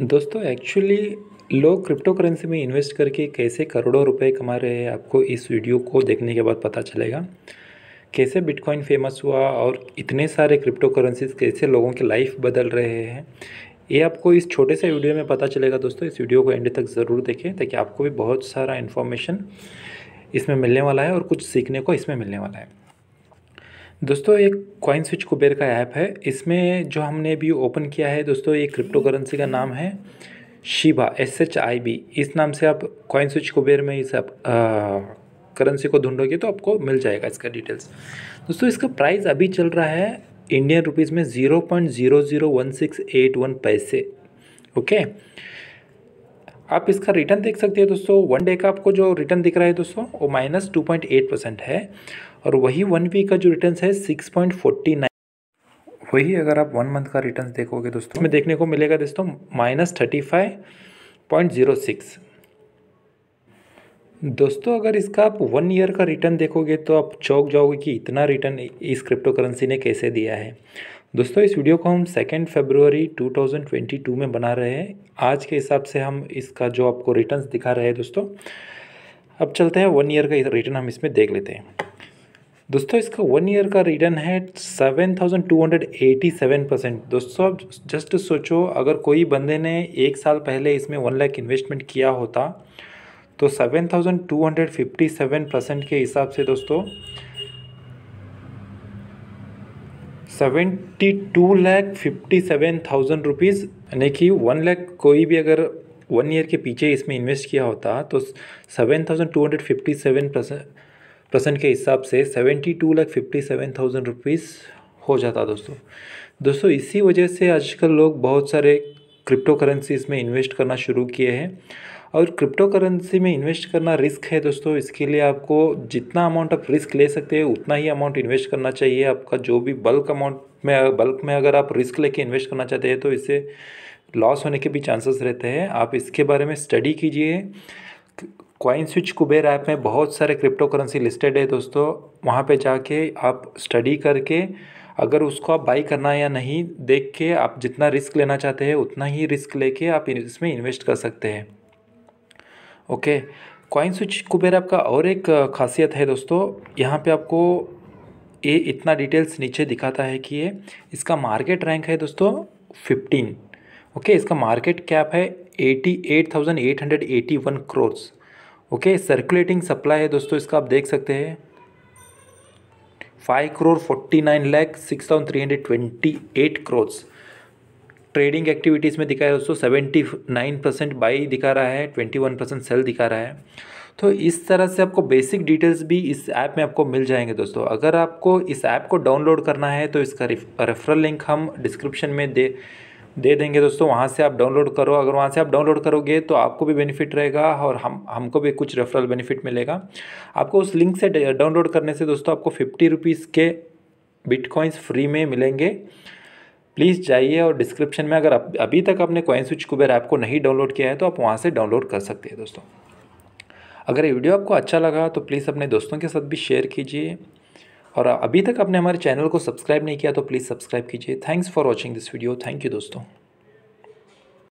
दोस्तों एक्चुअली लोग crypto currency में इन्वेस्ट करके कैसे करोड़ों रुपए कमा रहे हैं आपको इस वीडियो को देखने के बाद पता चलेगा कैसे बिटकॉइन फेमस हुआ और इतने सारे क्रिप्टो करेंसीज कैसे लोगों के लाइफ बदल रहे हैं ये आपको इस छोटे से वीडियो में पता चलेगा दोस्तों इस वीडियो को एंड तक ज़रूर देखें ताकि आपको भी बहुत सारा इन्फॉर्मेशन इसमें मिलने वाला है और कुछ सीखने को इसमें मिलने वाला है दोस्तों एक कॉइन स्विच कुबेर का ऐप है इसमें जो हमने अभी ओपन किया है दोस्तों ये क्रिप्टो करेंसी का नाम है Shiba S H I B इस नाम से आप कॉइन स्विच कुबेर में इस आप करेंसी को ढूंढोगे तो आपको मिल जाएगा इसका डिटेल्स दोस्तों इसका प्राइस अभी चल रहा है इंडियन रुपीज़ में zero point zero zero one six eight one पैसे ओके आप इसका रिटर्न देख सकते हैं दोस्तों वन डे का आपको जो रिटर्न दिख रहा है दोस्तों वो minus two point eight percent है और वही वन वी का जो रिटर्न है सिक्स पॉइंट फोर्टी नाइन वही अगर आप वन मंथ का रिटर्न देखोगे दोस्तों में देखने को मिलेगा दोस्तों minus thirty five point zero six दोस्तों अगर इसका आप वन ईयर का रिटर्न देखोगे तो आप चौक जाओगे कि इतना रिटर्न इस क्रिप्टो करेंसी ने कैसे दिया है दोस्तों इस वीडियो को हम सेकेंड फेबरवरी 2022 में बना रहे हैं आज के हिसाब से हम इसका जो आपको रिटर्न्स दिखा रहे हैं दोस्तों अब चलते हैं वन ईयर का रिटर्न हम इसमें देख लेते हैं दोस्तों इसका वन ईयर का रिटर्न है seven thousand two hundred eighty seven percent दोस्तों अब जस्ट सोचो अगर कोई बंदे ने एक साल पहले इसमें वन लाख इन्वेस्टमेंट किया होता तो seven thousand two hundred fifty seven percent के हिसाब से दोस्तों seventy two lakh fifty seven thousand rupees यानी कि वन लैख कोई भी अगर वन ईयर के पीछे इसमें इन्वेस्ट किया होता तो seven thousand two hundred fifty seven percent percent के हिसाब से seventy two lakh fifty seven thousand rupees हो जाता दोस्तों दोस्तों इसी वजह से आजकल लोग बहुत सारे क्रिप्टो करेंसीज में इन्वेस्ट करना शुरू किए हैं और क्रिप्टो करेंसी में इन्वेस्ट करना रिस्क है दोस्तों इसके लिए आपको जितना अमाउंट आप रिस्क ले सकते हैं उतना ही अमाउंट इन्वेस्ट करना चाहिए आपका जो भी बल्क अमाउंट में बल्क में अगर आप रिस्क लेके इन्वेस्ट करना चाहते हैं तो इससे लॉस होने के भी चांसेस रहते हैं आप इसके बारे में स्टडी कीजिए क्वाइन स्विच कुबेर ऐप में बहुत सारे क्रिप्टो करेंसी लिस्टेड है दोस्तों वहाँ पे जाके आप स्टडी करके अगर उसको आप बाई करना या नहीं देख के आप जितना रिस्क लेना चाहते हैं उतना ही रिस्क लेके आप इसमें इन्वेस्ट कर सकते हैं okay coin switch Kuber app का और एक खासियत है दोस्तों यहाँ पर आपको ये इतना डिटेल्स नीचे दिखाता है कि ये इसका मार्केट रैंक है दोस्तों फिफ्टीन ओके इसका मार्केट कैप है eighty eight thousand eight hundred eighty one crores okay circulating supply है दोस्तों इसका आप देख सकते हैं five crore forty nine lakh six thousand three hundred twenty eight crores trading activities में दिखाया दोस्तों सेवेंटी नाइन परसेंट बाई दिखा रहा है ट्वेंटी वन परसेंट सेल दिखा रहा है तो इस तरह से आपको बेसिक डिटेल्स भी इस ऐप में आपको मिल जाएंगे दोस्तों अगर आपको इस ऐप को डाउनलोड करना है तो इसका रेफरल लिंक हम डिस्क्रिप्शन में दे दे देंगे दोस्तों वहाँ से आप डाउनलोड करो अगर वहाँ से आप डाउनलोड करोगे तो आपको भी बेनिफिट रहेगा और हम हमको भी कुछ रेफरल बेनिफिट मिलेगा आपको उस लिंक से डाउनलोड करने से दोस्तों आपको फिफ्टी रुपीज़ के बिटकॉइंस फ्री में मिलेंगे प्लीज़ जाइए और डिस्क्रिप्शन में अगर अभी तक आपने कॉइन स्विच कुबेर ऐप को नहीं डाउनलोड किया है तो आप वहाँ से डाउनलोड कर सकते हैं दोस्तों अगर ये वीडियो आपको अच्छा लगा तो प्लीज़ अपने दोस्तों के साथ भी शेयर कीजिए और अभी तक आपने हमारे चैनल को सब्सक्राइब नहीं किया तो प्लीज़ सब्सक्राइब कीजिए thanks for watching this video thank you दोस्तों